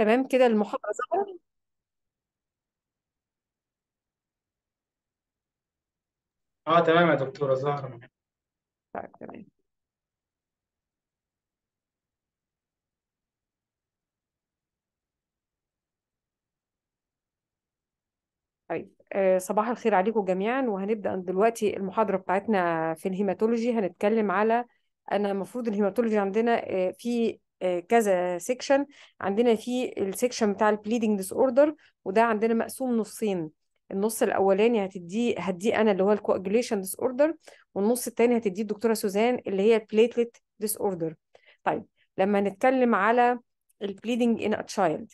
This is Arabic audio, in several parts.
تمام كده المحاضرة ظهر اه تمام يا دكتورة زهرة طيب تمام طيب آه، صباح الخير عليكم جميعا وهنبدأ دلوقتي المحاضرة بتاعتنا في الهيماتولوجي هنتكلم على أنا المفروض الهيماتولوجي عندنا آه، في آه، كذا سيكشن عندنا في السيكشن بتاع البليدنج ديس اوردر وده عندنا مقسوم نصين النص الاولاني هتديه هديه انا اللي هو الكواجليشن ديس اوردر والنص الثاني هتديه الدكتوره سوزان اللي هي البليتلت ديس اوردر طيب لما نتكلم على البليدنج ان ا تشايلد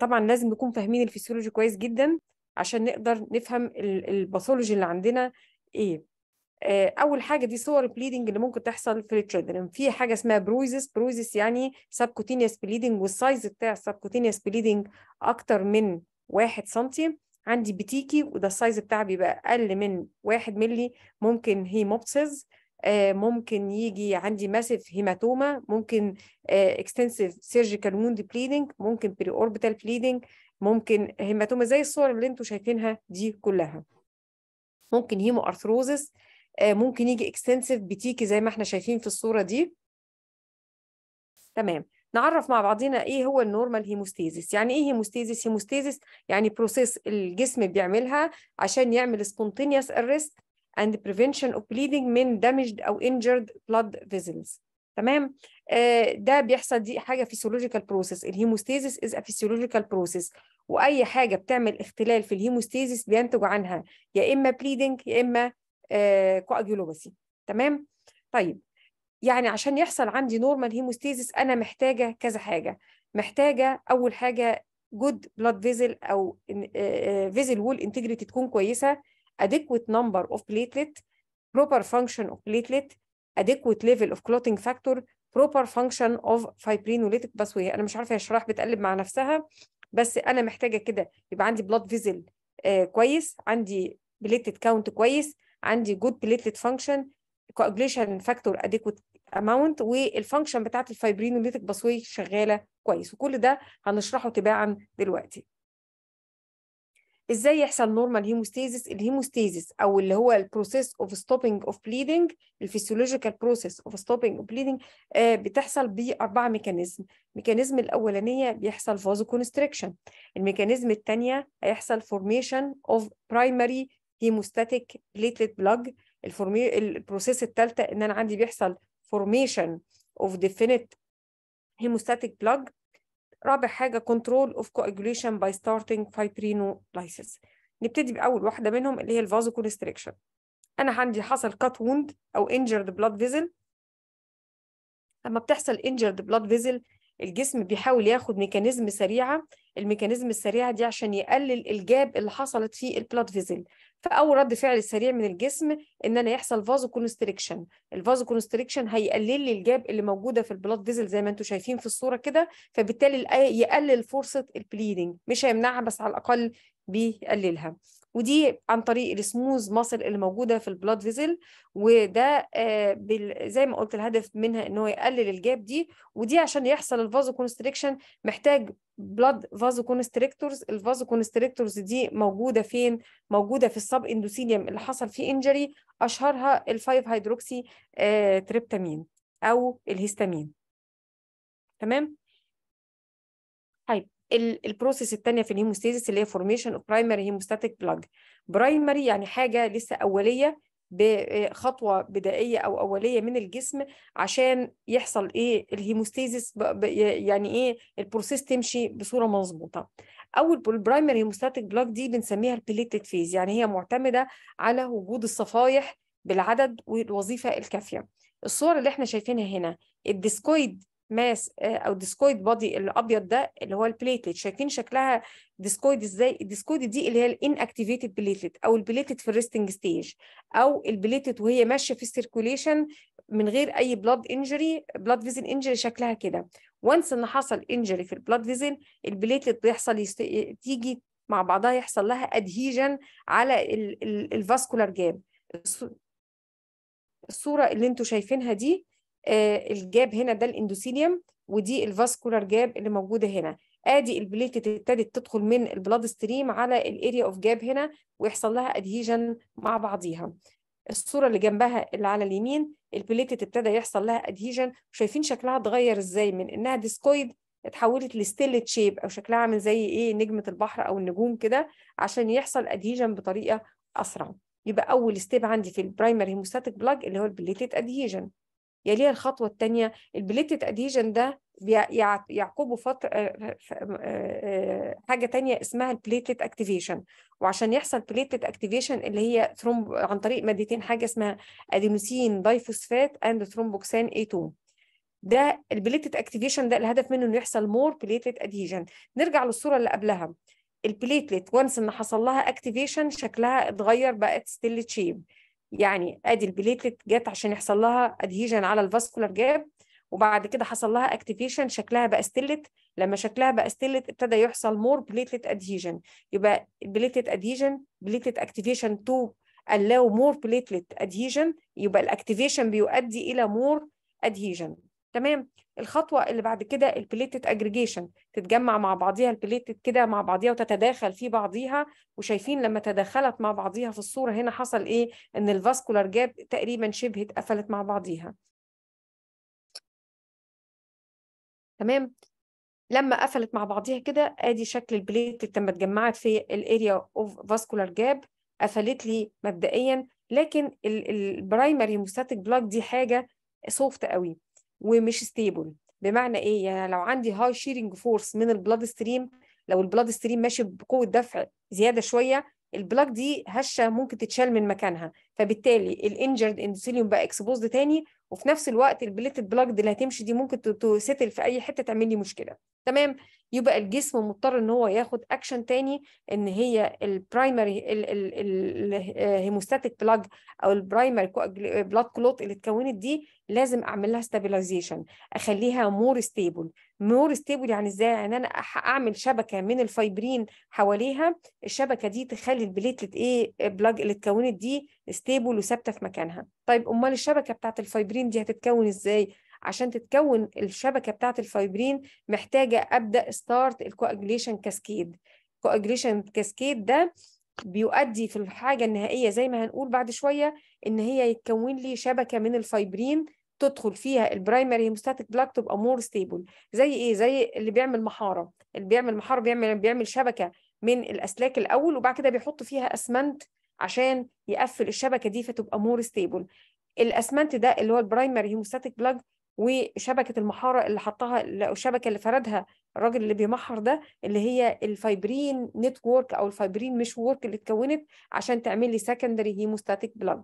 طبعا لازم نكون فاهمين الفسيولوجي كويس جدا عشان نقدر نفهم الباثولوجي اللي عندنا ايه آه، اول حاجه دي صور البليدنج اللي ممكن تحصل في التشيلدرن يعني في حاجه اسمها برويزس برويزس يعني سبكوتينيوس بليدنج والسايز بتاع السبكوتينيوس بليدنج اكتر من 1 سم عندي بتيكي وده السايز بتاعها بيبقى اقل من 1 مللي ممكن هيموبسيس آه، ممكن يجي عندي ماسيف هيماتوما ممكن اكستنسيف سيرجيكال ووند بليدنج ممكن بري اوربيتال بليدنج ممكن هيماتوما زي الصور اللي انتم شايفينها دي كلها ممكن هيمو ارثروزس آه، ممكن يجي اكستنسيف بتيكي زي ما احنا شايفين في الصوره دي تمام نعرف مع بعضينا ايه هو النورمال هيموستيزيس يعني ايه هيموستيزيس هيموستيزيس يعني بروسيس الجسم بيعملها عشان يعمل سبونتينيوس اريست اند بريفنشن اوف بليدنج من دامجد او انجرد بلاد فيزلز تمام آه، ده بيحصل دي حاجه فيسيولوجيكال بروسيس الهيموستيزيس از ا فيسيولوجيكال بروسيس واي حاجه بتعمل اختلال في الهيموستيزيس بينتج عنها يا اما بليدنج يا اما كواجيولوباسي آه، تمام طيب يعني عشان يحصل عندي نورمال هيموستيزيس انا محتاجه كذا حاجه محتاجه اول حاجه جود بلاد فيزل او فيزل وول انتجريتي تكون كويسه adequate number of بروبر proper function of platelet adequate level of فاكتور factor proper function of fibrinolytic pathway انا مش عارفه هي الشرايح بتقلب مع نفسها بس انا محتاجه كده يبقى عندي بلاد فيزل آه كويس عندي بليتد كاونت كويس عندي جود بليتلت فانكشن كواجليشن فاكتور اديكوت اماونت والفانكشن بتاعه الفايبرينوليتيك باسوي شغاله كويس وكل ده هنشرحه تباعا دلوقتي ازاي يحصل نورمال هيموستيزيس الهيموستيزيس او اللي هو البروسيس اوف ستوبينج اوف بليدنج الفيسيولوجيكال بروسيس اوف ستوبينج اوف بليدنج بتحصل باربع ميكانيزم الميكانيزم الاولانيه بيحصل فازو كونستريكشن الميكانيزم الثانيه هيحصل فورميشن اوف برايمري هيموستاتيك بليتلت بلاج البروسيس الثالثه ان انا عندي بيحصل فورميشن اوف ديفينيت هيموستاتيك بلاج رابع حاجه كنترول اوف كواجوليشن باي ستارتنج فايبرينو لايسيس نبتدي باول واحده منهم اللي هي الفازو كونستريكشن انا عندي حصل كات ووند او انجرد بلاد فيزل لما بتحصل انجرد بلاد فيزل الجسم بيحاول ياخد ميكانيزم سريعه الميكانيزم السريعه دي عشان يقلل الجاب اللي حصلت في البلاد فيزل فاول رد فعل سريع من الجسم ان انا يحصل فازو كونستريكشن الفازو كونستريكشن هيقلل لي الجاب اللي موجوده في البلاد فيزل زي ما انتم شايفين في الصوره كده فبالتالي يقلل فرصه البليدنج مش هيمنعها بس على الاقل بيقللها ودي عن طريق السموز ماسل اللي موجوده في البلاد فيزل وده آه، زي ما قلت الهدف منها ان هو يقلل الجاب دي ودي عشان يحصل الفازو كونستريكشن محتاج بلاد فازو كونستريكتورز الفازو كونستريكتورز دي موجوده فين موجوده في السب اندوسيليوم اللي حصل فيه انجري اشهرها الفايف هيدروكسي تريبتامين او الهيستامين تمام البروسيس الثانيه في الهيموستيزيس اللي هي فورميشن اوف برايمري هيموستاتيك بلاج برايمري يعني حاجه لسه اوليه بخطوه آه، بدائيه او اوليه من الجسم عشان يحصل ايه الهيموستيزيس يعني ايه البروسيس تمشي بصوره مظبوطه اول البرايمري هيموستاتيك بلاج دي بنسميها البليتد فيز يعني هي معتمده على وجود الصفائح بالعدد والوظيفه الكافيه الصور اللي احنا شايفينها هنا الديسكويد ماس آه، او ديسكويد بودي الابيض ده اللي هو البليتلت شايفين شكلها ديسكويد ازاي الديسكويد دي اللي هي الان اكتيفيتد بليتلت او البليتلت في الريستنج ستيج او البليتلت وهي ماشيه في السيركوليشن من غير اي بلاد انجري بلاد فيزن انجري شكلها كده وانس ان حصل انجري في البلاد فيزن البليتلت بيحصل يست... تيجي مع بعضها يحصل لها ادهيجن على الفاسكولار جاب الصوره اللي انتم شايفينها دي آه، الجاب هنا ده الاندوثيليوم ودي الفاسكولار جاب اللي موجوده هنا ادي البليتت ابتدت تدخل من البلاد ستريم على الاريا اوف جاب هنا ويحصل لها ادهيجن مع بعضيها الصوره اللي جنبها اللي على اليمين البليتت ابتدى يحصل لها ادهيجن وشايفين شكلها اتغير ازاي من انها ديسكويد اتحولت لستيلت شيب او شكلها عامل زي ايه نجمه البحر او النجوم كده عشان يحصل ادهيجن بطريقه اسرع يبقى اول ستيب عندي في البرايمري هيموستاتيك بلاج اللي هو البليتت ادهيجن يليها الخطوه الثانيه البليتد اديجن ده يعقبه فترة آه، آه، آه، حاجة تانية اسمها البليتلت اكتيفيشن وعشان يحصل بليتلت اكتيفيشن اللي هي ثرومب عن طريق مادتين حاجة اسمها ادينوسين دايفوسفات اند ثرومبوكسان اي 2 ده البليتلت اكتيفيشن ده الهدف منه انه يحصل مور بليتلت اديجن نرجع للصورة اللي قبلها البليتلت وانس ان حصل لها اكتيفيشن شكلها اتغير بقت ستيل تشيب يعني ادي البليتلت جت عشان يحصل لها ادهيجن على الفاسكولار جاب وبعد كده حصل لها اكتيفيشن شكلها بقى ستلت لما شكلها بقى ستلت ابتدى يحصل مور بليتلت ادهيجن يبقى بليتلت ادهيجن بليتلت اكتيفيشن تو allow more platelet adhesion يبقى الاكتيفيشن بيؤدي الى مور ادهيجن تمام الخطوه اللي بعد كده البليتد اجريجيشن تتجمع مع بعضيها البليتد كده مع بعضيها وتتداخل في بعضيها وشايفين لما تداخلت مع بعضيها في الصوره هنا حصل ايه ان الفاسكولار جاب تقريبا شبه اتقفلت مع بعضيها تمام لما قفلت مع بعضيها كده ادي شكل البليت لما اتجمعت في الاريا اوف فاسكولار جاب قفلت لي مبدئيا لكن البرايمري موستاتيك بلاك دي حاجه سوفت قوي ومش ستيبل بمعنى ايه يعني لو عندي هاي شيرنج فورس من البلاد ستريم لو البلاد ستريم ماشي بقوه دفع زياده شويه البلاك دي هشه ممكن تتشال من مكانها فبالتالي الانجرد اندوثيليوم بقى اكسبوزد تاني وفي نفس الوقت البليتد بلاك اللي هتمشي دي ممكن تتستل في اي حته تعمل لي مشكله تمام يبقى الجسم مضطر ان هو ياخد اكشن تاني ان هي البرايمري الهيموستاتيك بلاج او البرايمري بلاد كلوت اللي اتكونت دي لازم اعمل لها ستابيلايزيشن اخليها مور ستيبل مور ستيبل يعني ازاي يعني انا اعمل شبكه من الفايبرين حواليها الشبكه دي تخلي البليتلت ايه بلاج اللي اتكونت دي ستيبل وثابته في مكانها طيب امال الشبكه بتاعت الفايبرين دي هتتكون ازاي عشان تتكون الشبكه بتاعت الفايبرين محتاجه ابدا ستارت الكواجليشن كاسكيد الكواجليشن كاسكيد ده بيؤدي في الحاجه النهائيه زي ما هنقول بعد شويه ان هي يتكون لي شبكه من الفايبرين تدخل فيها البرايمري هيموستاتيك بلاك تبقى مور ستيبل زي ايه زي اللي بيعمل محاره اللي بيعمل محاره بيعمل بيعمل شبكه من الاسلاك الاول وبعد كده بيحط فيها اسمنت عشان يقفل الشبكه دي فتبقى مور ستيبل الاسمنت ده اللي هو البرايمري هيموستاتيك بلاج وشبكه المحاره اللي حطها الشبكه اللي فردها الراجل اللي بيمحر ده اللي هي الفايبرين نتورك او الفايبرين مش وورك اللي اتكونت عشان تعمل لي سكندري هيموستاتيك بلاج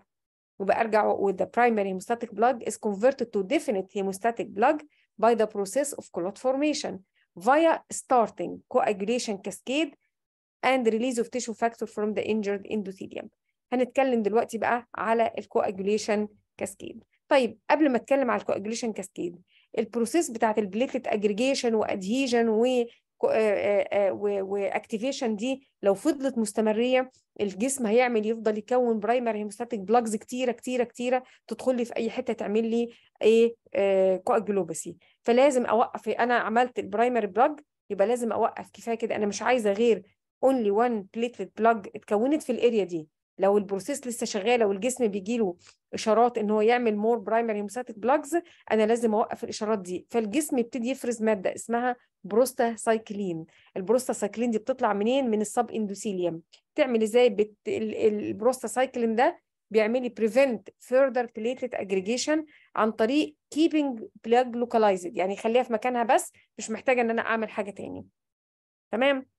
وبقى ارجع with the primary hemostatic plug is converted to definite hemostatic plug by the process of clot formation via starting coagulation cascade and release of tissue factor from the injured endothelium هنتكلم دلوقتي بقى على الكواجوليشن كاسكيد طيب قبل ما اتكلم على الكواجوليشن كاسكيد البروسيس بتاعت البليتلت اجريجيشن وادهيجن و آه، آه، آه، واكتيفيشن دي لو فضلت مستمريه الجسم هيعمل يفضل يكون برايمر هيموستاتيك بلاجز كتيره كتيره كتيره تدخل لي في اي حته تعمل لي ايه كواجلوباسي فلازم اوقف انا عملت البرايمر بلاج يبقى لازم اوقف كفايه كده انا مش عايزه غير اونلي وان بليتلت بلاج اتكونت في الاريا دي لو البروسيس لسه شغاله والجسم بيجي له اشارات ان هو يعمل مور برايمري هيموستاتيك بلاجز انا لازم اوقف الاشارات دي فالجسم يبتدي يفرز ماده اسمها البروستا سايكلين دي بتطلع منين من الصب اندوثيليوم تعمل ازاي بت... سايكلين ده بيعمل بريفنت فيردر بليتلت اجريجيشن عن طريق كيبنج بلاج لوكاليزد يعني يخليها في مكانها بس مش محتاجه ان انا اعمل حاجه تاني تمام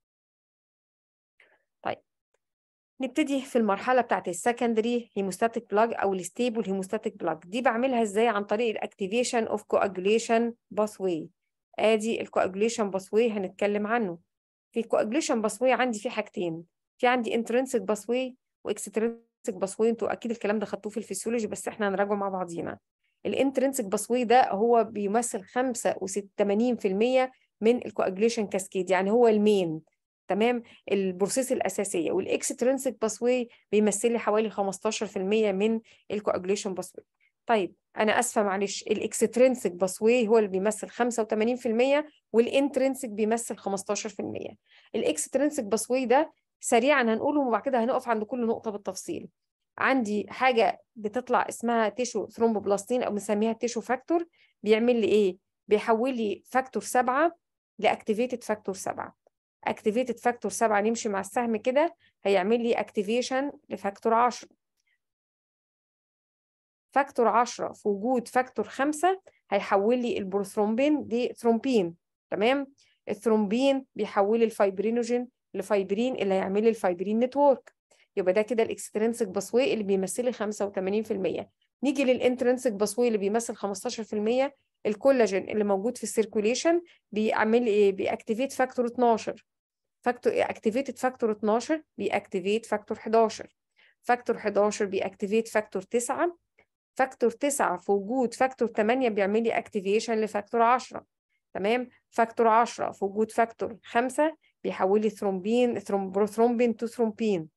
نبتدي في المرحله بتاعه السكندري هيموستاتيك بلاج او الستيبل هيموستاتيك بلاج دي بعملها ازاي عن طريق الاكتيفيشن اوف كواجوليشن باثوي ادي الكواجوليشن باثوي هنتكلم عنه في الكواجوليشن باثوي عندي في حاجتين في عندي انترنسك باثوي واكسترنسك باثوي انتوا اكيد الكلام ده خدتوه في الفسيولوجي بس احنا هنراجعه مع بعضينا الانترنسك باثوي ده هو بيمثل 85% من الكواجوليشن كاسكيد يعني هو المين تمام البروسيس الاساسيه والاكسترنسك واي بيمثل لي حوالي 15% من الكواجليشن واي طيب انا اسفه معلش الاكسترنسك واي هو اللي بيمثل 85% والانترنسك بيمثل 15% الاكسترنسك واي ده سريعا هنقوله وبعد كده هنقف عند كل نقطه بالتفصيل عندي حاجه بتطلع اسمها تيشو ثرومبوبلاستين او بنسميها تيشو فاكتور بيعمل لي ايه بيحول لي فاكتور 7 لاكتيفيتد فاكتور 7 اكتيفيتد فاكتور 7 نمشي مع السهم كده هيعمل لي اكتيفيشن لفاكتور 10 فاكتور 10 في وجود فاكتور 5 هيحول لي البروثرومبين دي ثرومبين تمام الثرومبين بيحول الفايبرينوجين لفايبرين اللي هيعمل لي الفايبرين نتورك يبقى ده كده الاكسترنسك باسوي اللي بيمثلي 85% نيجي للانترنسك باسوي اللي بيمثل 15% الكولاجين اللي موجود في السيركوليشن بيعمل ايه بيأكتيفيت فاكتور 12 فاكتور اكتيفيتد فاكتور 12 بيأكتيفيت فاكتور 11 فاكتور 11 بيأكتيفيت فاكتور 9 فاكتور 9 في وجود فاكتور 8 بيعمل لي اكتيفيشن لفاكتور 10 تمام فاكتور 10 في وجود فاكتور 5 بيحول لي ثرومبين ثرومبروثرومبين تو ثرومبين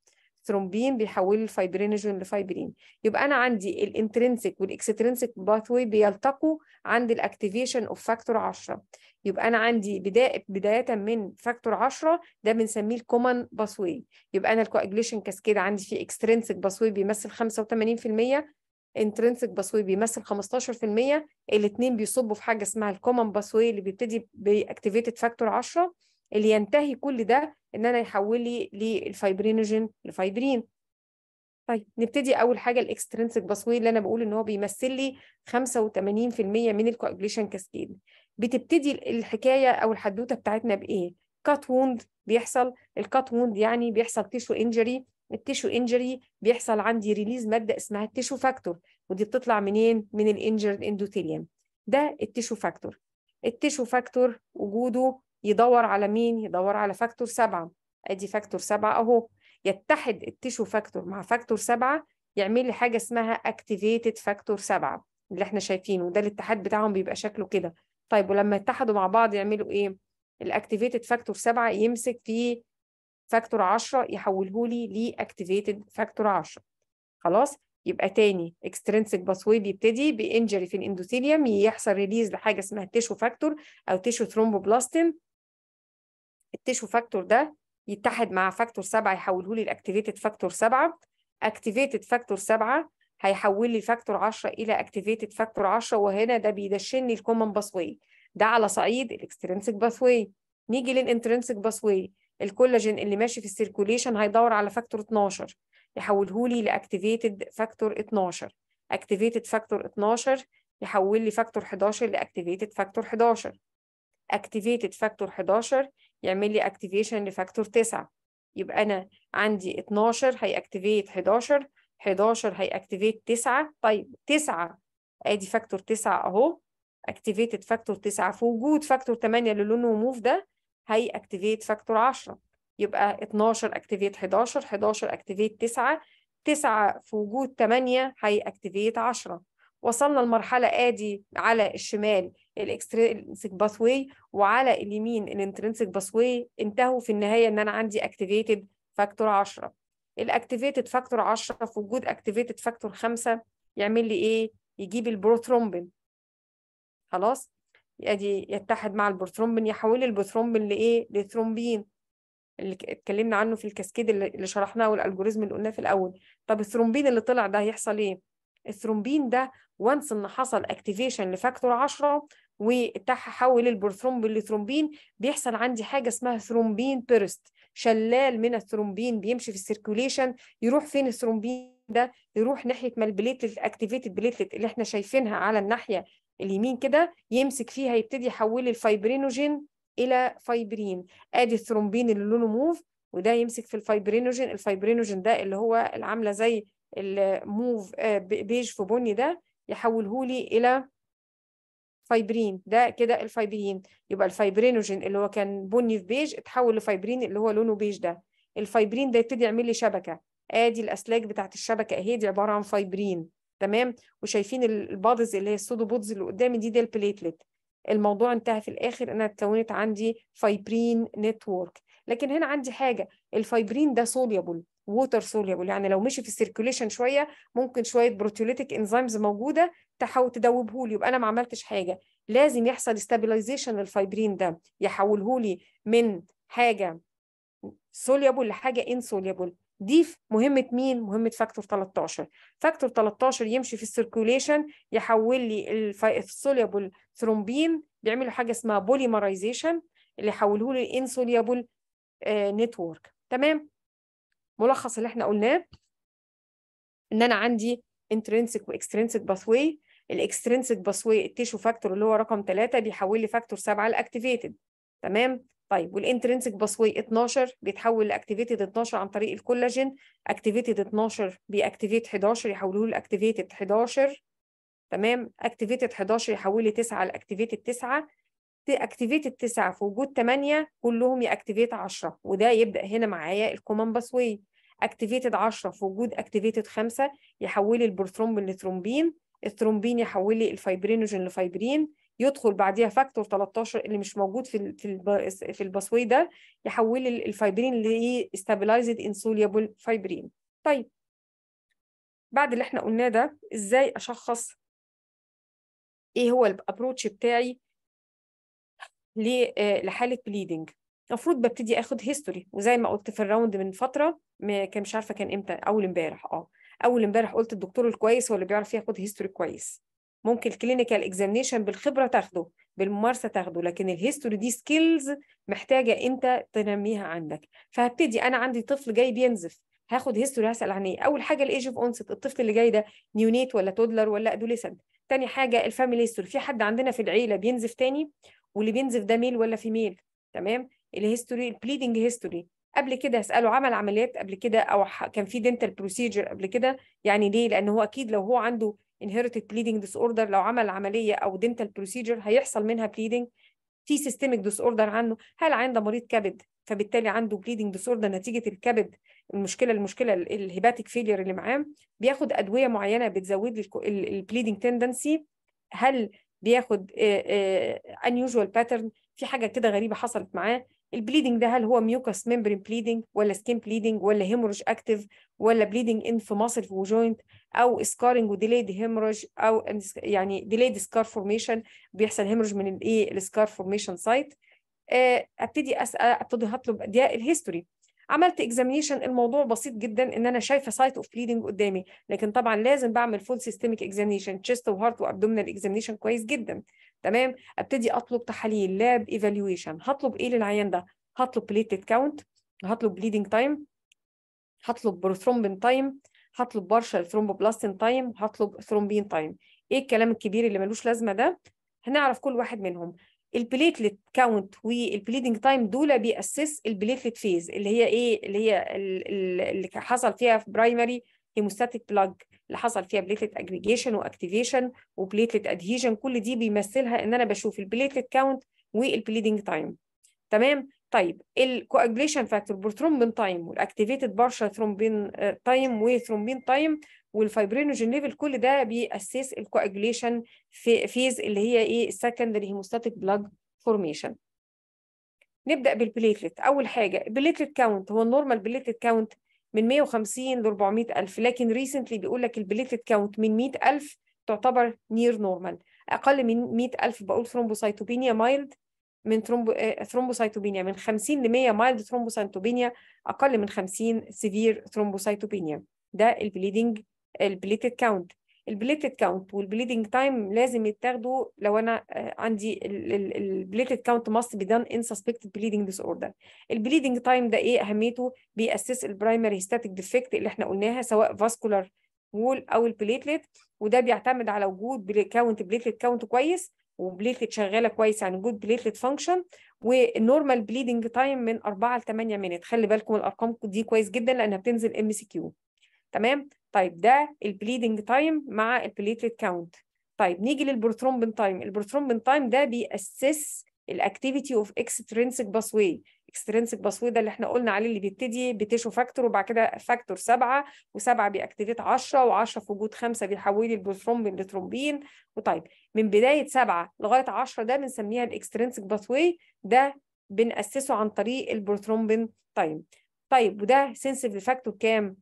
ثرومبين بيحولوا الفايبرينوجين لفايبرين يبقى انا عندي الانترنسك والاكسترنسك باثوي بيلتقوا عند الاكتيفيشن اوف فاكتور 10 يبقى انا عندي بدايه بدايه من فاكتور 10 ده بنسميه الكومن باثوي يبقى انا الكواجليشن كاسكيد عندي فيه اكسترنسك باثوي بيمثل 85% انترنسك باسوي بيمثل 15% الاثنين بيصبوا في حاجه اسمها الكومن باسوي اللي بيبتدي باكتيفيتد فاكتور 10 اللي ينتهي كل ده ان انا يحول لي للفايبرينوجين لفايبرين طيب نبتدي اول حاجه الاكسترنسك باسوي اللي انا بقول ان هو بيمثل لي 85% من الكواجليشن كاسكيد بتبتدي الحكايه او الحدوته بتاعتنا بايه كات ووند بيحصل الكات ووند يعني بيحصل تيشو انجري التيشو انجري بيحصل عندي ريليز ماده اسمها التيشو فاكتور ودي بتطلع منين من الانجرد اندوثيليوم ده التيشو فاكتور التيشو فاكتور وجوده يدور على مين يدور على فاكتور سبعة ادي فاكتور سبعة اهو يتحد التيشو فاكتور مع فاكتور سبعة يعمل لي حاجة اسمها اكتيفيتد فاكتور سبعة اللي احنا شايفينه ده الاتحاد بتاعهم بيبقى شكله كده طيب ولما يتحدوا مع بعض يعملوا ايه الاكتيفيتد فاكتور سبعة يمسك في فاكتور 10 يحوله لي لاكتيفيتد فاكتور 10 خلاص يبقى تاني اكسترنسك باثوي بيبتدي بانجري في الاندوثيليوم يحصل ريليز لحاجه اسمها تيشو فاكتور او تيشو ثرومبوبلاستين التيشو فاكتور ده يتحد مع فاكتور 7 يحوله لي الاكتيفيتد فاكتور 7 اكتيفيتد فاكتور 7 هيحول لي فاكتور 10 الى اكتيفيتد فاكتور 10 وهنا ده بيدشني الكومن باث ده على صعيد الاكسترنسك باث نيجي للانترنسك باث الكولاجين اللي ماشي في السيركوليشن هيدور على فاكتور 12 يحوله لي لاكتيفيتد فاكتور 12 اكتيفيتد فاكتور 12 يحول لي فاكتور 11 لاكتيفيتد فاكتور 11 اكتيفيتد فاكتور 11 يعمل لي اكتيفيشن لفاكتور 9 يبقى انا عندي 12 هيأكتيفيت 11 11 هيأكتيفيت 9 طيب 9 ادي فاكتور 9 اهو اكتيفيتد فاكتور 9 في وجود فاكتور 8 اللي لونه موف ده هيأكتيفيت فاكتور 10 يبقى 12 اكتيفيت 11 11 اكتيفيت 9 9 في وجود 8 هيأكتيفيت 10 وصلنا لمرحلة ادي على الشمال باث واي وعلى اليمين الانترنسيك واي انتهوا في النهايه ان انا عندي اكتيفيتد فاكتور 10 الاكتيفيتد فاكتور 10 في وجود اكتيفيتد فاكتور 5 يعمل لي ايه يجيب البروثرومبين خلاص ادي يتحد مع البروثرومبين يحول البروثرومبين لايه للثرومبين اللي اتكلمنا عنه في الكاسكيد اللي شرحناه والالجوريزم اللي قلناه في الاول طب الثرومبين اللي طلع ده هيحصل ايه الثرومبين ده وانس ان حصل اكتيفيشن لفاكتور 10 وتحول البروثرومبين لثرومبين بيحصل عندي حاجه اسمها ثرومبين بيرست شلال من الثرومبين بيمشي في السيركوليشن يروح فين الثرومبين ده يروح ناحيه ما البليتلت اكتيفيتد بليتلت اللي احنا شايفينها على الناحيه اليمين كده يمسك فيها يبتدي يحول الفايبرينوجين الى فايبرين ادي الثرومبين اللي لونه موف وده يمسك في الفايبرينوجين الفايبرينوجين ده اللي هو العامله زي الموف آه، بيج في بني ده يحوله لي الى فايبرين ده كده الفايبرين يبقى الفايبرينوجين اللي هو كان بني في بيج اتحول لفايبرين اللي هو لونه بيج ده الفايبرين ده يبتدي يعمل لي شبكه ادي الاسلاك بتاعت الشبكه اهي دي عباره عن فايبرين تمام وشايفين البادز اللي هي السودو بودز اللي قدامي دي دي البليتلت الموضوع انتهى في الاخر انها اتكونت عندي فايبرين نتورك لكن هنا عندي حاجه الفايبرين ده سوليبل ووتر سوليبل يعني لو مشي في السيركوليشن شويه ممكن شويه بروتيوليتيك انزيمز موجوده تحاول تدوبه لي يبقى انا ما عملتش حاجه لازم يحصل ستابيلايزيشن للفايبرين ده يحوله لي من حاجه سوليبل لحاجه انسوليبل دي مهمة مين؟ مهمة فاكتور 13 فاكتور 13 يمشي في السيركوليشن يحول لي السوليبل ثرومبين بيعملوا حاجة اسمها بوليمرايزيشن اللي يحوله لي انسوليبل نتورك تمام؟ ملخص اللي احنا قلناه ان انا عندي انترنسك واكسترنسك باثوي الاكسترنسك باثوي التيشو فاكتور اللي هو رقم 3 بيحول لي فاكتور 7 لاكتيفيتد تمام طيب والانترنسك باثوي 12 بيتحول لاكتيفيتد 12 عن طريق الكولاجين اكتيفيتد 12 بيأكتيفيت 11 يحولوه لاكتيفيتد 11 تمام اكتيفيتد 11 يحول لي 9 لاكتيفيتد 9 اكتيفيت التسعه في وجود ثمانيه كلهم ياكتيفيت 10 وده يبدا هنا معايا الكومان باسوي اكتيفيتد 10 في وجود اكتيفيتد 5 يحول البروثرومبين لترومبين الترومبين يحول لي الفايبرينوجين لفايبرين يدخل بعديها فاكتور 13 اللي مش موجود في في في الباسوي ده يحول الفايبرين لاستابلايزد انسوليبل فايبرين طيب بعد اللي احنا قلناه ده ازاي اشخص ايه هو الابروتش بتاعي آه، لحاله بليدنج المفروض ببتدي اخد هيستوري وزي ما قلت في الراوند من فتره كان مش عارفه كان امتى اول امبارح اه اول امبارح قلت الدكتور الكويس هو اللي بيعرف ياخد هيستوري كويس ممكن الكلينيكال اكزامينشن بالخبره تاخده بالممارسه تاخده لكن الهيستوري دي سكيلز محتاجه انت تنميها عندك فهبتدي انا عندي طفل جاي بينزف هاخد هيستوري هسال عن ايه اول حاجه الايج اوف اونست الطفل اللي جاي ده نيونيت ولا تودلر ولا ادوليسنت تاني حاجه الفاميلي هيستوري في حد عندنا في العيله بينزف تاني واللي بينزف ده ميل ولا فيميل تمام الهيستوري البليدنج هيستوري قبل كده اساله عمل عمليات قبل كده او كان في دنتال بروسيجر قبل كده يعني ليه لان هو اكيد لو هو عنده بليدنج ديس اوردر لو عمل عمليه او دنتال بروسيجر هيحصل منها بليدنج في سيستميك ديس اوردر عنه هل عنده مريض كبد فبالتالي عنده بليدنج ديس اوردر نتيجه الكبد المشكله المشكله الهيباتيك فيلير اللي معاه بياخد ادويه معينه بتزود البليدنج تندنسي هل بياخد انيوجوال آه، آه، باترن في حاجه كده غريبه حصلت معاه البليدنج ده هل هو ميوكس ممبرين بليدنج ولا سكين بليدنج ولا هيمورج اكتف ولا بليدنج ان في ماسل وجوينت او سكارنج وديليد هيمورج او يعني ديليد سكار فورميشن بيحصل هيمورج من الايه السكار فورميشن سايت ابتدي اسال ابتدي هطلب ده الهيستوري عملت اكزامينيشن الموضوع بسيط جدا ان انا شايفه سايت اوف بليدنج قدامي لكن طبعا لازم بعمل فول سيستميك اكزامينيشن تشيست وهارت وابدومينال اكزامينيشن كويس جدا تمام ابتدي اطلب تحاليل لاب ايفالويشن هطلب ايه للعيان ده هطلب بليتد كاونت هطلب بليدنج تايم هطلب بروثرومبين تايم هطلب بارشال ثرومبوبلاستين تايم هطلب ثرومبين تايم ايه الكلام الكبير اللي ملوش لازمه ده هنعرف كل واحد منهم البليتلت كاونت والبليدنج تايم دول بيأسس البليتلت فيز اللي هي ايه اللي هي اللي حصل فيها في برايمري هيموستاتيك بلاج اللي حصل فيها بليتلت اجريجيشن واكتيفيشن وبليتلت ادهيجن كل دي بيمثلها ان انا بشوف البليتلت كاونت والبليدنج تايم تمام طيب الكواجليشن فاكتور بروترومبين تايم والاكتيفيتد بارشال ثرومبين تايم وثرومبين تايم والفايبرينوجين ليفل كل ده بيأسس الكواجليشن في فيز اللي هي ايه السكندري هيموستاتيك بلاج فورميشن نبدا بالبليتلت اول حاجه البليتلت كاونت هو النورمال بليتلت كاونت من 150 ل 400 الف لكن ريسنتلي بيقول لك البليتلت كاونت من 100 الف تعتبر نير نورمال اقل من 100 الف بقول ثرومبوسايتوبينيا مايلد من ثرومبو ثرومبوسايتوبينيا آه، من 50 ل 100 مايلد ثرومبوسايتوبينيا اقل من 50 سيفير ثرومبوسايتوبينيا ده البليدنج البليتد كاونت البليتد كاونت والبليدنج تايم لازم يتاخدوا لو انا آه، عندي البليتد كاونت ماست بي دان ان سسبكتد بليدنج ديس اوردر البليدنج تايم ده ايه اهميته بيأسس البرايمري هيستاتيك ديفكت اللي احنا قلناها سواء فاسكولار وول او البليتلت وده بيعتمد على وجود كاونت بليتلت كاونت كويس وبليتلت شغاله كويس يعني وجود بليتلت فانكشن والنورمال بليدنج تايم من 4 ل 8 مينت خلي بالكم الارقام دي كويس جدا لانها بتنزل ام سي كيو تمام طيب ده البليدنج تايم مع البليتلت كاونت طيب نيجي للبروترومبين تايم البروترومبين تايم ده بيأسس الاكتيفيتي اوف اكسترينسيك باسوي اكسترينسيك باسوي ده اللي احنا قلنا عليه اللي بيبتدي بتيشو فاكتور وبعد كده فاكتور سبعة وسبعة بيأكتيفيت 10 و10 في وجود خمسة بيحولي البروترومبين لترومبين وطيب من بداية سبعة لغاية 10 ده بنسميها الاكسترينسيك باسوي ده بنأسسه عن طريق البروترومبين تايم طيب وده سنسيف فاكتور كام؟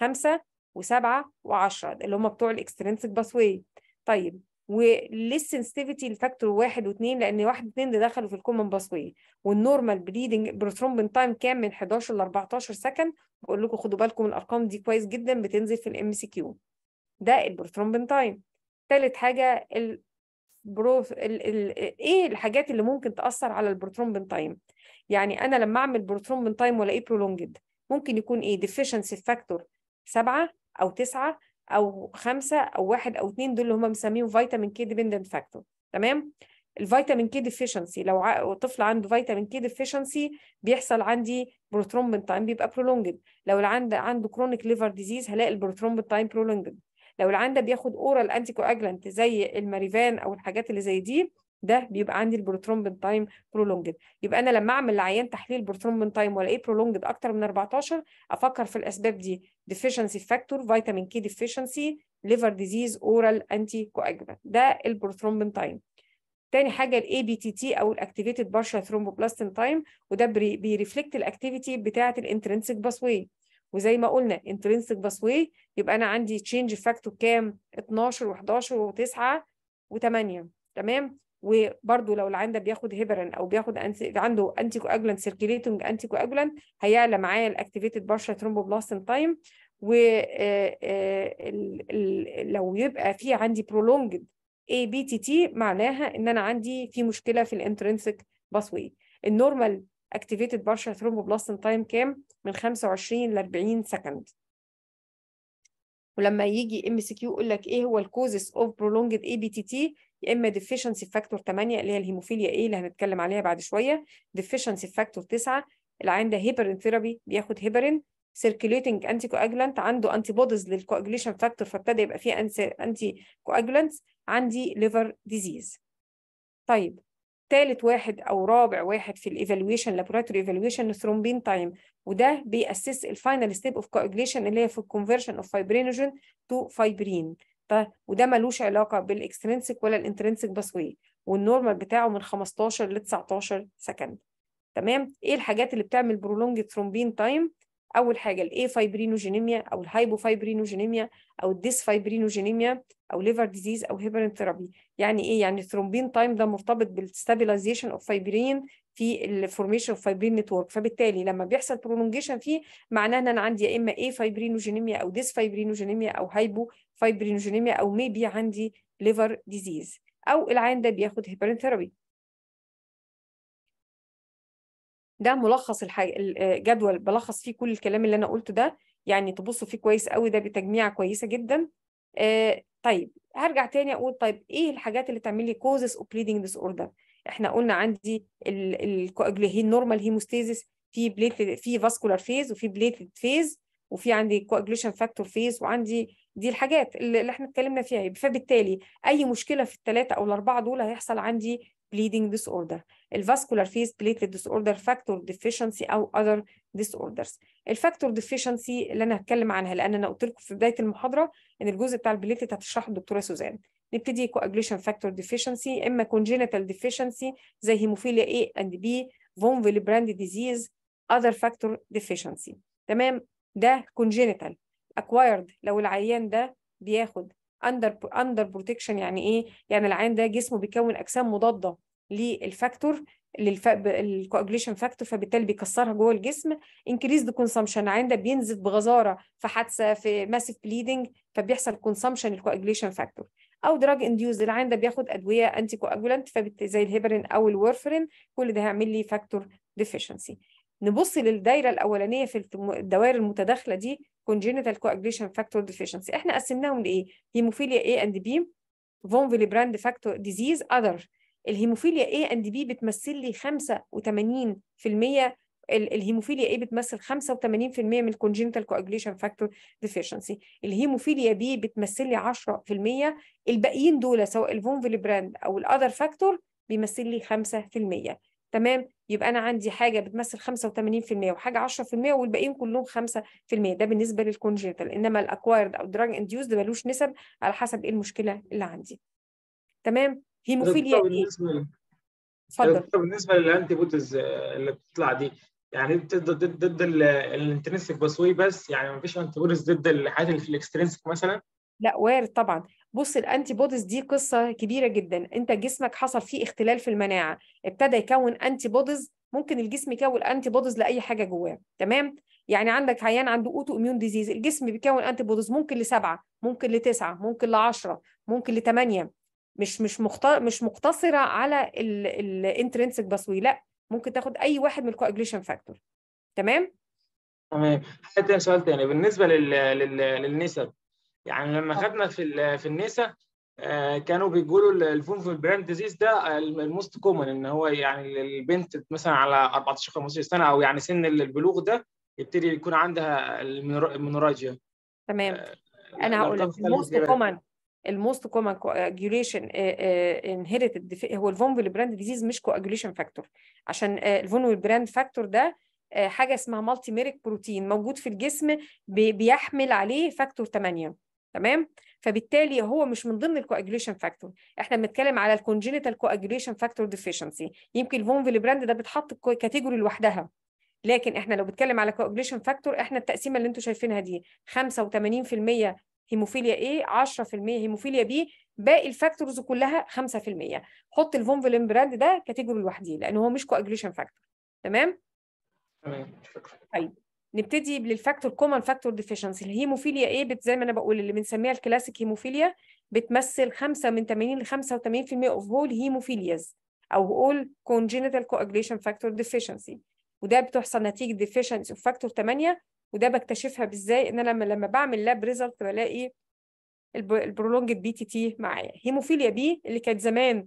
خمسة وسبعة وعشرة اللي هم بتوع الاكسترنسك باسوي طيب وللسنسيتيفيتي الفاكتور واحد واثنين لان واحد واثنين ده دخلوا في الكومن باسوي والنورمال بليدنج بروثرومبين تايم كام من 11 ل 14 سكند بقول لكم خدوا بالكم الارقام دي كويس جدا بتنزل في الام سي كيو ده البروثرومبين تايم ثالث حاجه البروف ال... ال... ايه الحاجات اللي ممكن تاثر على البروثرومبين تايم يعني انا لما اعمل بروثرومبين تايم ولا ايه برولونجد ممكن يكون ايه ديفيشنسي فاكتور سبعة او تسعة او خمسة او واحد او اتنين دول اللي هم بنسميهم فيتامين كي ديبندنت فاكتور تمام الفيتامين كي ديفيشنسي لو ع... طفل عنده فيتامين كي ديفيشنسي بيحصل عندي بروترومبين تايم بيبقى برولونجد لو اللي عنده كرونيك ليفر ديزيز هلاقي البروترومبين تايم برولونجد لو عنده بياخد اورال انتيكو اجلانت زي الماريفان او الحاجات اللي زي دي ده بيبقى عندي البروترومبين تايم برولونجد يبقى انا لما اعمل لعيان تحليل بروترومبين تايم والاقيه برولونجد اكتر من 14 افكر في الاسباب دي ديفيشنسي فاكتور فيتامين كي ديفيشنسي ليفر ديزيز اورال انتي كواجولانت ده البروترومبين تايم تاني حاجه الاي بي تي تي او الاكتيفيتد بارشال ثرومبوبلاستين تايم وده بيرفلكت الاكتيفيتي بتاعه الانترنسيك باسوي وزي ما قلنا انترنسيك باسوي يبقى انا عندي تشينج فاكتور كام 12 و11 و9 و8 تمام وبرده لو العيان ده بياخد هيبرين او بياخد أنسي... عنده انتي كواجلانت سيركيليتنج انتي كواجلانت هيعلى معايا الاكتيفيتد برشا ثرومبوبلاستين تايم و آه، آه، لو يبقى في عندي برولونجد اي بي تي تي معناها ان انا عندي في مشكله في الانترنسك باسوي النورمال اكتيفيتد برشا ثرومبوبلاستين تايم كام من 25 ل 40 سكند ولما يجي ام سي كيو يقول لك ايه هو الكوزس اوف برولونجد اي بي تي تي يا اما ديفيشنسي فاكتور 8 اللي هي الهيموفيليا ايه اللي هنتكلم عليها بعد شويه ديفيشنسي فاكتور 9 اللي عنده هيبرين ثيرابي بياخد هيبرين سيركيليتنج انتي كواجلانت عنده انتي بوديز للكواجليشن فاكتور فابتدى يبقى فيه انتي كواجلانت عندي ليفر ديزيز طيب ثالث واحد او رابع واحد في الايفالويشن لابوراتوري ايفالويشن ثرومبين تايم وده بيأسس الفاينل ستيب اوف كواجليشن اللي هي في الكونفرشن اوف فايبرينوجين تو فايبرين وده ملوش علاقه بالاكسترنسك ولا الانترنسك باسوي والنورمال بتاعه من 15 ل 19 سكند تمام ايه الحاجات اللي بتعمل برولونج ثرومبين تايم اول حاجه الاي فايبرينوجينيميا او الهايبوفايبرينوجينيميا او الديسفايبرينوجينيميا او ليفر ديزيز او هيبرين ثيرابي يعني ايه يعني الثرومبين تايم ده مرتبط بالستابيلايزيشن اوف فايبرين في الفورميشن اوف فايبرين نتورك فبالتالي لما بيحصل برولونجيشن فيه معناه ان انا عندي يا اما اي فايبرينوجينيميا او ديسفايبرينوجينيميا او هايبو فايبرينوجينيميا او ميبي عندي ليفر ديزيز او العيان ده بياخد هيبرين ثيرابي ده ملخص الجدول آه، بلخص فيه كل الكلام اللي انا قلته ده يعني تبصوا فيه كويس قوي ده بتجميعه كويسه جدا آه طيب هرجع تاني اقول طيب ايه الحاجات اللي تعمل لي كوزس اوف بليدنج ديس اوردر احنا قلنا عندي الكواجولين نورمال هيموستيزيس في بليت في فاسكولار فيز وفي بليتد فيز وفي عندي كواجوليشن فاكتور فيز وعندي دي الحاجات اللي احنا اتكلمنا فيها فبالتالي اي مشكله في الثلاثه او الاربعه دول هيحصل عندي bleeding disorder الفاسكولار فيز بليتلت disorder فاكتور ديفيشنسي او اذر ديسوردرز الفاكتور ديفيشنسي اللي انا هتكلم عنها لان انا قلت لكم في بدايه المحاضره ان الجزء بتاع البليتلت هتشرحه الدكتوره سوزان نبتدي كواجليشن فاكتور ديفيشنسي اما كونجينيتال ديفيشنسي زي هيموفيليا اي اند بي فون فيليبراند ديزيز اذر فاكتور ديفيشنسي تمام ده كونجينيتال acquired لو العيان ده بياخد اندر اندر بروتكشن يعني ايه يعني العيان ده جسمه بيكون اجسام مضاده للفاكتور للكواجليشن فاكتور فبالتالي بيكسرها جوه الجسم increased consumption العيان ده بينزف بغزاره في حادثه في ماسيف بليدنج فبيحصل consumption الكواجليشن فاكتور او دراج انديوز العيان ده بياخد ادويه انتي كواجولانت زي الهيبرين او الورفرين كل ده هيعمل لي فاكتور ديفيشنسي نبص للدايره الاولانيه في الدوائر المتداخله دي congenital coagulation factor deficiency احنا قسمناهم لايه هيموفيليا A and B فون فيليبراند فاكتور ديزيز اذر الهيموفيليا A and B بتمثل لي 85% الهيموفيليا A بتمثل 85% من الكونجنتال coagulation فاكتور ديفيشنسي الهيموفيليا B بتمثل لي 10% الباقيين دول سواء الفون فيليبراند او الاذر فاكتور بيمثل لي 5% تمام يبقى انا عندي حاجه بتمثل 85% وحاجه 10% والباقيين كلهم 5% ده بالنسبه للكونجنتال انما الاكوايرد او دراج انديوزد ملوش نسب على حسب ايه المشكله اللي عندي تمام هيموفيليا ايه اتفضل بالنسبه للانتي بوديز اللي بتطلع دي يعني ضد ضد ضد الانترنسك بس بس يعني ما فيش انتي بوديز ضد الحاجات اللي في الاكسترنسك مثلا لا وارد طبعا بص الانتي بوديز دي قصه كبيره جدا انت جسمك حصل فيه اختلال في المناعه ابتدى يكون انتي بوديز ممكن الجسم يكون انتي بوديز لاي حاجه جواه تمام يعني عندك عيان عنده اوتو اميون ديزيز الجسم بيكون انتي بوديز ممكن لسبعه ممكن لتسعه ممكن لعشرة ممكن لثمانيه مش مش مخت... مش مقتصره على الانترنسك باسوي لا ممكن تاخد اي واحد من الكواجليشن فاكتور تمام تمام حتى سؤال تاني بالنسبه لل... لل... للنسب يعني لما آه. خدنا في في النساء آه، كانوا بيقولوا الفونفو براند ديزيز ده الموست كومن ان هو يعني البنت مثلا على 14 15 سنه او يعني سن البلوغ ده يبتدي يكون عندها المنوراجيا تمام آه، انا هقول لك الموست كومن الموست كومن كواجيوليشن انهيريتد هو الفونفو براند ديزيز مش كواجيوليشن فاكتور عشان الفونفو براند فاكتور ده حاجه اسمها مالتي ميريك بروتين موجود في الجسم بيحمل عليه فاكتور 8 تمام فبالتالي هو مش من ضمن الكواجوليشن فاكتور احنا بنتكلم على الكونجينيتال كواجوليشن فاكتور ديفيشنسي يمكن الفون براند ده بتحط كاتيجوري لوحدها لكن احنا لو بنتكلم على كواجوليشن فاكتور احنا التقسيمه اللي انتم شايفينها دي 85% هيموفيليا اي 10% هيموفيليا بي باقي الفاكتورز كلها 5% حط الفون براند ده كاتيجوري لوحده لان هو مش كواجوليشن فاكتور تمام تمام طيب نبتدي للفاكتور كومن فاكتور ديفيشنسي الهيموفيليا ايه بت زي ما انا بقول اللي بنسميها الكلاسيك هيموفيليا بتمثل 5 من 80 ل 85% اوف هول هيموفيلياز او all congenital coagulation factor deficiency وده بتحصل نتيجه ديفيشنسي اوف فاكتور 8 وده بكتشفها بازاي ان انا لما بعمل لاب ريزلت بلاقي البرولونج بي تي تي معايا هيموفيليا بي اللي كانت زمان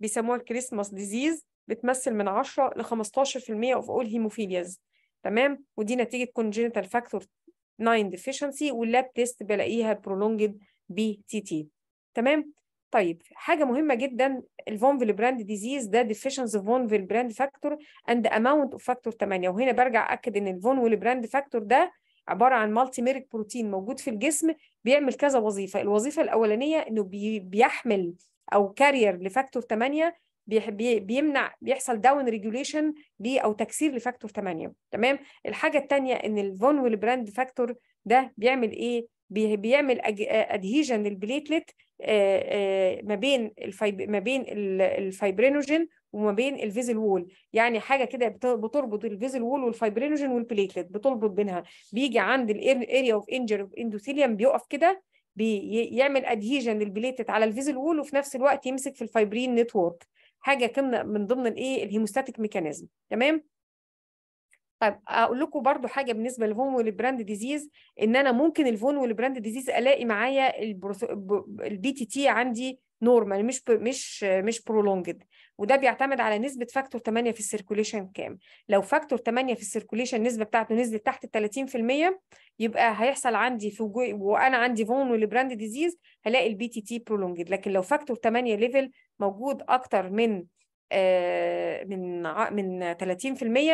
بيسموها الكريسماس ديزيز بتمثل من 10 ل 15% اوف اول هيموفيلياز تمام ودي نتيجه congenital factor 9 deficiency واللاب تيست بلاقيها prolonged بي تي تي تمام طيب حاجة مهمة جدا الفونفل براند ديزيز ده ديفيشنز فونفل براند فاكتور اند اماونت اوف فاكتور 8 وهنا برجع اكد ان الفونفل براند فاكتور ده عبارة عن مالتي ميريك بروتين موجود في الجسم بيعمل كذا وظيفة الوظيفة الأولانية انه بيحمل او كارير لفاكتور 8 بيمنع بيحصل داون ريجوليشن ليه او تكسير لفاكتور 8 تمام الحاجه الثانيه ان الفون والبراند فاكتور ده بيعمل ايه بيعمل ادهيجن للبليتلت ما بين ما بين الفايبرينوجين وما بين الفيزل وول يعني حاجه كده بتربط الفيزل وول والفايبرينوجين والبليتلت بتربط بينها بيجي عند الاريا اوف انجر اوف اندوثيليوم بيقف كده بيعمل ادهيجن للبليتلت على الفيزل وول وفي نفس الوقت يمسك في الفايبرين نتورك حاجه كنا من ضمن الايه الهيموستاتيك ميكانيزم تمام طيب اقول لكم برضو حاجه بالنسبه للفون والبراند ديزيز ان انا ممكن الفون والبراند ديزيز الاقي معايا البي تي تي عندي نورمال مش مش مش برولونجد وده بيعتمد على نسبه فاكتور 8 في السيركوليشن كام لو فاكتور 8 في السيركوليشن النسبه بتاعته نزلت تحت ال 30% يبقى هيحصل عندي في وانا عندي فون والبراند ديزيز هلاقي البي تي تي برولونجد لكن لو فاكتور 8 ليفل موجود اكتر من آه، من من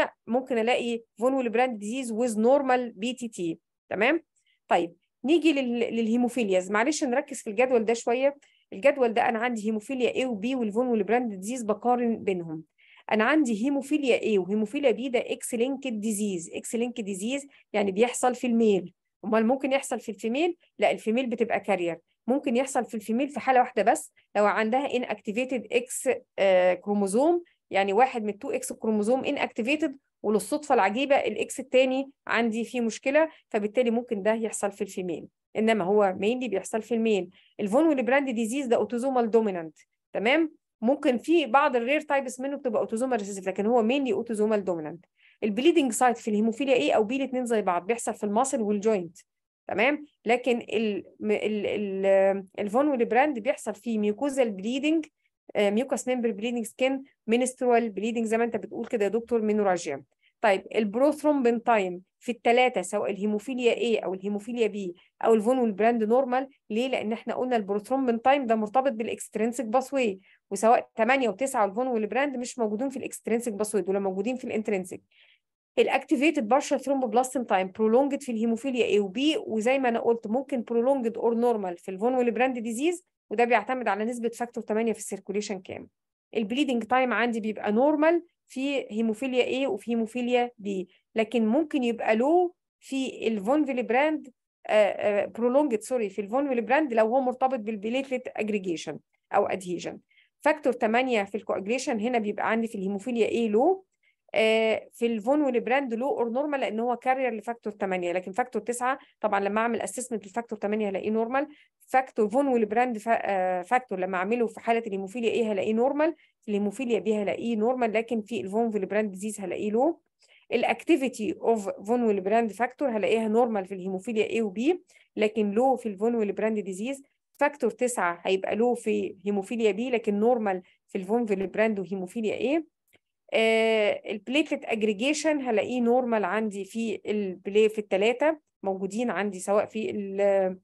30% ممكن الاقي فون والبراند ديزيز ويز نورمال بي تي تي تمام طيب نيجي للهيموفيلياز معلش نركز في الجدول ده شويه الجدول ده انا عندي هيموفيليا A و B والفون والبراند ديزيز بقارن بينهم انا عندي هيموفيليا A وهيموفيليا B ده اكس لينكد ديزيز اكس لينكد ديزيز يعني بيحصل في الميل امال ممكن يحصل في الفيميل لا الفيميل بتبقى كارير ممكن يحصل في الفيميل في حاله واحده بس لو عندها ان اكتيفيتد اكس كروموزوم يعني واحد من 2 اكس كروموزوم ان اكتيفيتد وللصدفه العجيبه الاكس الثاني عندي فيه مشكله فبالتالي ممكن ده يحصل في الفيميل انما هو مينلي بيحصل في الميل الفونول براند ديزيز ده اوتوزومال دومينانت تمام ممكن في بعض الرير تايبس منه بتبقى اوتوزومال ريسيسيف لكن هو مينلي اوتوزومال دومينانت البليدنج سايت في الهيموفيليا ايه او بي الاثنين زي بعض بيحصل في الماسل والجوينت تمام لكن الفونول براند بيحصل فيه ميوكوزال بليدنج ميوكاس ممبر بليدنج سكين منسترال بليدنج زي ما انت بتقول كده يا دكتور مينوراجيا طيب البروثرومبين تايم في الثلاثه سواء الهيموفيليا A او الهيموفيليا B او الفون والبراند نورمال ليه لان احنا قلنا البروثرومبين تايم ده مرتبط بالاكسترنسك باسوي وسواء 8 و9 والفون والبراند مش موجودين في الاكسترنسك باسوي دول موجودين في الانترنسك الاكتيفيتد بارشال ثرومبوبلاستين تايم برولونجد في الهيموفيليا A وبي وزي ما انا قلت ممكن برولونجد اور نورمال في الفون والبراند ديزيز وده بيعتمد على نسبه فاكتور 8 في السيركوليشن كام البليدنج تايم عندي بيبقى نورمال في هيموفيليا A وفي هيموفيليا B لكن ممكن يبقى لو في الفون براند برولونجت سوري في الفون براند لو هو مرتبط بالبليتلت اجريجيشن او ادهيجن فاكتور 8 في الكواجريشن هنا بيبقى عندي في الهيموفيليا A لو آه، في الفون والبراند لو اور نورمال لان هو كارير لفاكتور 8 لكن فاكتور 9 طبعا لما اعمل اسسمنت لفاكتور 8 هلاقيه نورمال فاكتور فون والبراند آه، فاكتور لما اعمله في حاله الهيموفيليا ايه هلاقيه نورمال في الهيموفيليا بي هلاقيه نورمال لكن في الفون والبراند ديزيز هلاقيه لو الاكتيفيتي اوف فون والبراند فاكتور هلاقيها نورمال في الهيموفيليا ايه وبي لكن لو في الفون والبراند ديزيز فاكتور 9 هيبقى لو في هيموفيليا بي لكن نورمال في الفون والبراند وهيموفيليا ايه آه، البليتلت اجريجيشن هلاقيه نورمال عندي في البلاي في الثلاثه موجودين عندي سواء في آه،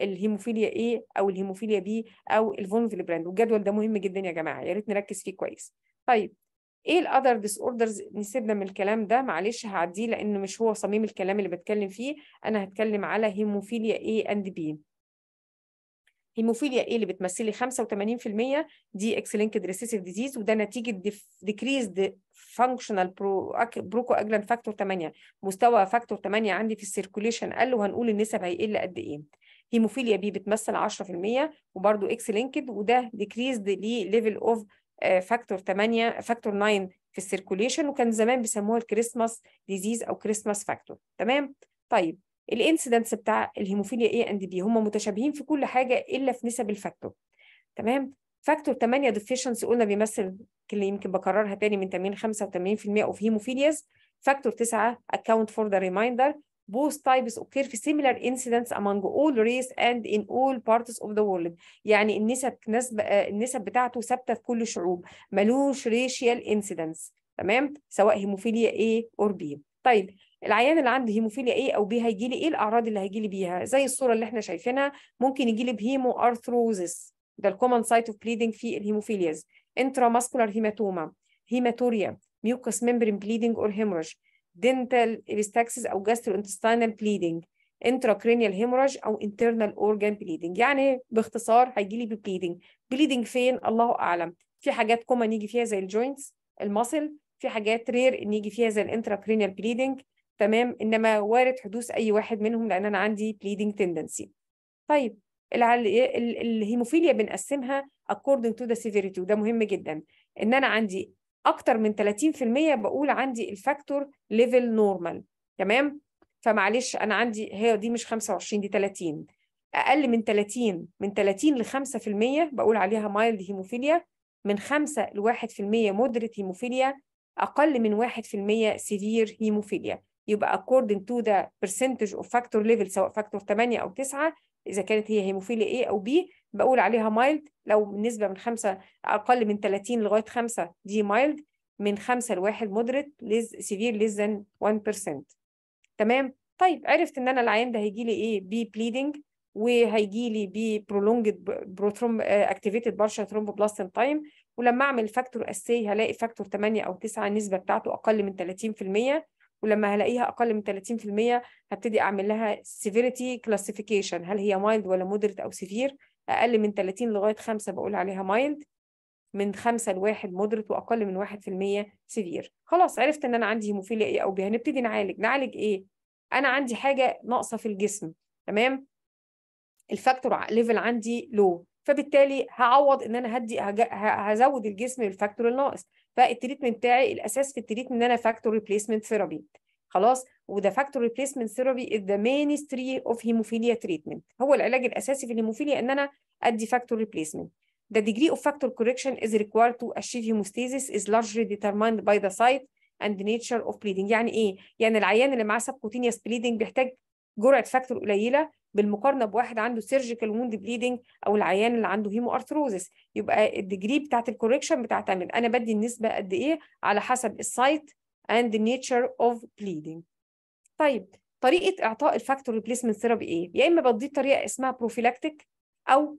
الهيموفيليا A او الهيموفيليا B او الفولفيلبراند والجدول ده مهم جدا يا جماعه يا ريت نركز فيه كويس طيب ايه الاذر ديس اوردرز نسيبنا من الكلام ده معلش هعديه لانه مش هو صميم الكلام اللي بتكلم فيه انا هتكلم على هيموفيليا A اند B هيموفيليا ايه اللي بتمثلي 85% دي اكس لينكد ريسيسيف ديزيز وده نتيجه ديكريز فانكشنال بروكو اجلان فاكتور 8 مستوى فاكتور 8 عندي في السيركوليشن قل وهنقول النسب هيقل قد ايه هيموفيليا بي بتمثل 10% وبرده اكس لينكد وده ديكريزد ليفل اوف فاكتور 8 فاكتور 9 في السيركوليشن وكان زمان بيسموها الكريسماس ديزيز او كريسماس فاكتور تمام طيب الانسيدنس بتاع الهيموفيليا اي اند بي هم متشابهين في كل حاجه الا في نسب الفاكتور تمام فاكتور 8 ديفيشنسي قلنا بيمثل اللي يمكن بكررها تاني من 80 85% اوف هيموفيلياز فاكتور 9 account for the ريمايندر both types occur في similar incidents among all race and in all parts of the world يعني النسب نسب آه، النسب بتاعته ثابته في كل الشعوب ملوش racial انسيدنس تمام سواء هيموفيليا A او B طيب العيان اللي عنده هيموفيليا ايه او بي هيجي لي ايه الاعراض اللي هيجي لي بيها زي الصوره اللي احنا شايفينها ممكن يجي لي بهيمو ارثروزس ده الكومن سايت اوف بليدنج في الهيموفيلياز انترا ماسكولار هيماتوما هيماتوريا ميوكوس ميمبرين بليدنج اور هيموراج دنتال الاستاكسس او جاسترو انتستينال بليدنج انترا كرينيال هيموراج او انترنال اورجان بليدنج يعني باختصار هيجي لي بليدنج بليدنج فين الله اعلم في حاجات كومن يجي فيها زي الجوينتس المصل في حاجات رير ان يجي فيها زي الانترا كرينيال بليدنج تمام انما وارد حدوث اي واحد منهم لان انا عندي bleeding tendency طيب الهيموفيليا بنقسمها according to the severity وده مهم جدا ان انا عندي اكتر من 30% بقول عندي الفاكتور ليفل نورمال تمام فمعلش انا عندي هي دي مش 25 دي 30 اقل من 30 من 30 ل 5% بقول عليها مايلد هيموفيليا من 5 ل 1% مودريت هيموفيليا اقل من 1% سيفير هيموفيليا يبقى according to the percentage of factor level سواء factor 8 أو 9 إذا كانت هي هيموفيليا A أو B بقول عليها mild لو النسبة من 5 أقل من 30 لغاية 5 دي mild من 5 لواحد moderate severe less than 1% تمام طيب عرفت ان انا العيان ده هيجي لي ايه B bleeding وهيجي لي B prolonged prothrom اكتيفيتد آه، partial ثرومبوبلاستين time ولما اعمل فاكتور اسي هلاقي فاكتور 8 او 9 النسبه بتاعته اقل من 30% ولما هلاقيها اقل من 30% هبتدي اعمل لها سيفيريتي كلاسيفيكيشن هل هي مايلد ولا مودريت او سيفير اقل من 30 لغايه 5 بقول عليها مايلد من 5 ل 1 مودريت واقل من 1% سيفير خلاص عرفت ان انا عندي هيموفيليا ايه او بي هنبتدي نعالج نعالج ايه انا عندي حاجه ناقصه في الجسم تمام الفاكتور ليفل عندي لو فبالتالي هعوض ان انا هدي هزود الجسم بالفاكتور الناقص فالتريتمنت بتاعي الاساس في التريتمنت ان انا فاكتور ريبليسمنت ثيرابي خلاص وده فاكتور ريبليسمنت ثيرابي از ذا مينستري اوف هيموفيليا تريتمنت هو العلاج الاساسي في الهيموفيليا ان انا ادي فاكتور ريبليسمنت The degree of factor correction is required to achieve hemostasis is largely determined by the site and the nature of bleeding يعني ايه يعني العيان اللي معاه سبكوتينيوس بليدنج بيحتاج جرعه فاكتور قليله بالمقارنه بواحد عنده سيرجيكال ووند بليدنج او العيان اللي عنده هيمو ارثروزس يبقى الديجري بتاعت الكوركشن بتعتمد انا بدي النسبه قد ايه على حسب السايت اند نيتشر اوف بليدنج طيب طريقه اعطاء الفاكتور ريبليسمنت ثيرابي ايه يا اما بدي طريقه اسمها بروفيلاكتيك او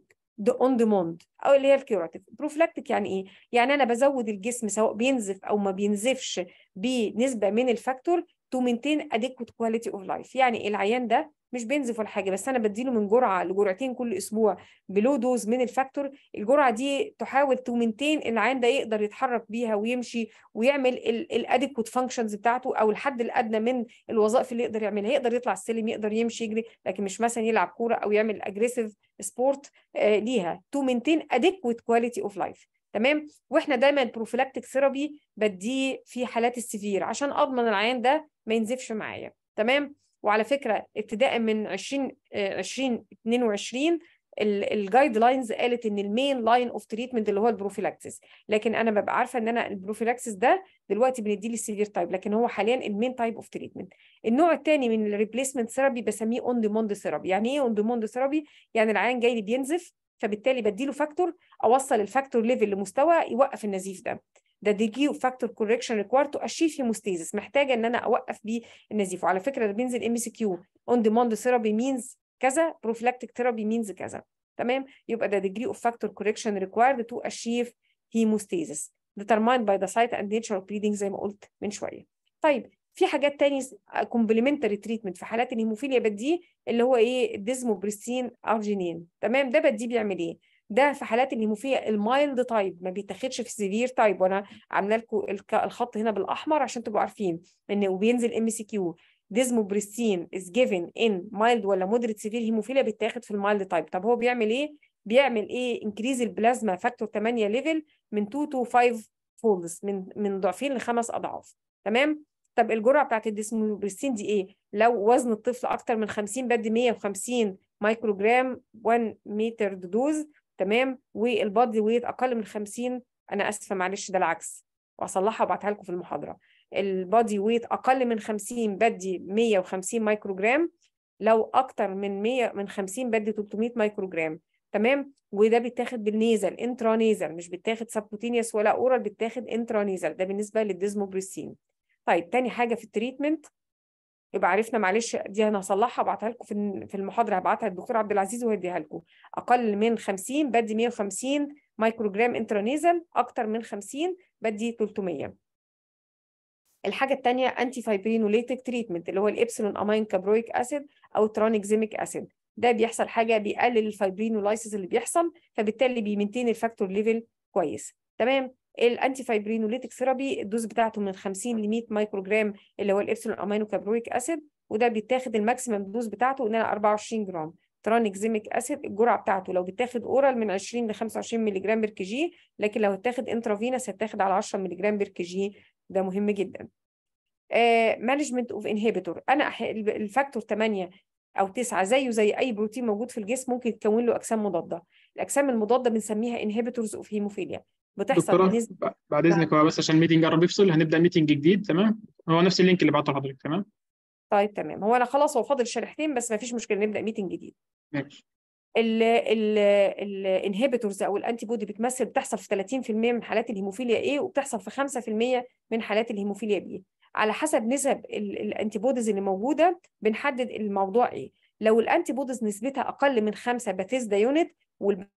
اون ديموند او اللي هي الكيوراتيف بروفيلاكتيك يعني ايه يعني انا بزود الجسم سواء بينزف او ما بينزفش بنسبه من الفاكتور تو مينتين اديكوت كواليتي اوف لايف يعني العيان ده مش بينزف ولا حاجه بس انا بديله من جرعه لجرعتين كل اسبوع بلو دوز من الفاكتور الجرعه دي تحاول تومنتين العيان ده يقدر يتحرك بيها ويمشي ويعمل الادكوت فانكشنز بتاعته او الحد الادنى من الوظائف اللي يقدر يعملها يقدر يطلع السلم يقدر يمشي يجري لكن مش مثلا يلعب كوره او يعمل اجريسيف آه، سبورت ليها تومنتين ادكوت كواليتي اوف لايف تمام واحنا دايما البروفيلاكتيك ثيرابي بديه في حالات السيفير عشان اضمن العيان ده ما ينزفش معايا تمام وعلى فكره ابتداء من 20 2022 الجايد لاينز قالت ان المين لاين اوف تريتمنت اللي هو البروفيلاكسس لكن انا ببقى عارفه ان انا البروفيلاكسس ده دلوقتي بنديه للسيفير تايب لكن هو حاليا المين تايب اوف تريتمنت النوع الثاني من الريبليسمنت ثيرابي بسميه اون ديموند ثيرابي يعني ايه اون ديموند ثيرابي يعني العيان جاي لي بينزف فبالتالي بديله فاكتور اوصل الفاكتور ليفل لمستوى يوقف النزيف ده ده ديجي فاكتور كوركشن ريكوار تو اشيف هيموستيزس محتاجه ان انا اوقف بيه النزيف وعلى فكره ده بينزل ام سي كيو اون ديماند ثيرابي مينز كذا بروفلاكتيك ثيرابي مينز كذا تمام يبقى ده ديجري اوف فاكتور كوركشن ريكوارد تو اشيف هيموستيزس ديترمايند باي ذا سايت اند نيتشر اوف بريدنج زي ما قلت من شويه طيب في حاجات تاني كومبلمنتري تريتمنت في حالات الهيموفيليا بديه اللي هو ايه الديزموبريسين ارجينين تمام ده بديه بيعمل ايه ده في حالات الهيموفيليا المايلد تايب ما بيتاخدش في سيفير تايب وانا عامله لكم الخط هنا بالاحمر عشان تبقوا عارفين ان وبينزل ام سي كيو ديزموبريستين از جيفن ان مايلد ولا مودريت سيفير هيموفيليا بيتاخد في المايلد تايب طب هو بيعمل ايه بيعمل ايه انكريز البلازما فاكتور 8 ليفل من 2 تو 5 فولدز من من ضعفين لخمس اضعاف تمام طب الجرعه بتاعت الديسموبريستين دي ايه لو وزن الطفل اكتر من 50 بدي 150 مايكروجرام 1 متر دوز تمام والبادي ويت اقل من 50 انا اسفه معلش ده العكس واصلحها وابعتها لكم في المحاضره البادي ويت اقل من 50 بدي 150 مايكرو جرام لو اكتر من 100 من 50 بدي 300 مايكرو جرام تمام وده بيتاخد بالنيزل انترانيزل مش بيتاخد سبكوتينيوس ولا اورال بيتاخد انترانيزل ده بالنسبه للديزموبريسين طيب تاني حاجه في التريتمنت يبقى عرفنا معلش دي انا هصلحها وابعتها لكم في في المحاضره هبعتها للدكتور عبد العزيز وهديها لكم اقل من 50 بدي 150 مايكرو جرام انترانيزل اكتر من 50 بدي 300 الحاجه الثانيه انتي فايبرينوليتيك تريتمنت اللي هو الابسلون امين كابرويك اسيد او ترانكزيميك اسيد ده بيحصل حاجه بيقلل الفايبرينولايسيس اللي بيحصل فبالتالي بيمنتين الفاكتور ليفل كويس تمام الانتي فايبرينوليتك ثيرابي الدوز بتاعته من 50 ل 100 مايكرو جرام اللي هو الابسلون امينو كابرويك اسيد وده بيتاخد الماكسيمم دوز بتاعته ان انا 24 جرام ترانكزيميك اسيد الجرعه بتاعته لو بتاخد اورال من 20 ل 25 مللي جرام بير كي جي لكن لو هتاخد انترافينس هتاخد على 10 مللي جرام بير كي جي ده مهم جدا مانجمنت اوف انهبيتور انا الفاكتور 8 او 9 زيه زي اي بروتين موجود في الجسم ممكن تكون له اجسام مضاده الاجسام المضاده بنسميها انهبيتورز اوف هيموفيليا بتحصل دكتوره بنسبة بعد اذنك بس عشان الميتنج قرب يفصل هنبدا ميتنج جديد تمام هو نفس اللينك اللي بعته لحضرتك تمام طيب تمام هو انا خلاص هو فاضل شريحتين بس ما فيش مشكله نبدا ميتنج جديد ماشي الانهبيتورز او الانتي بودي بتمثل بتحصل في 30% من حالات الهيموفيليا ايه وبتحصل في 5% من حالات الهيموفيليا بي على حسب نسب الانتي بوديز اللي موجوده بنحدد الموضوع ايه لو الانتي بوديز نسبتها اقل من 5 باتيزدا يونت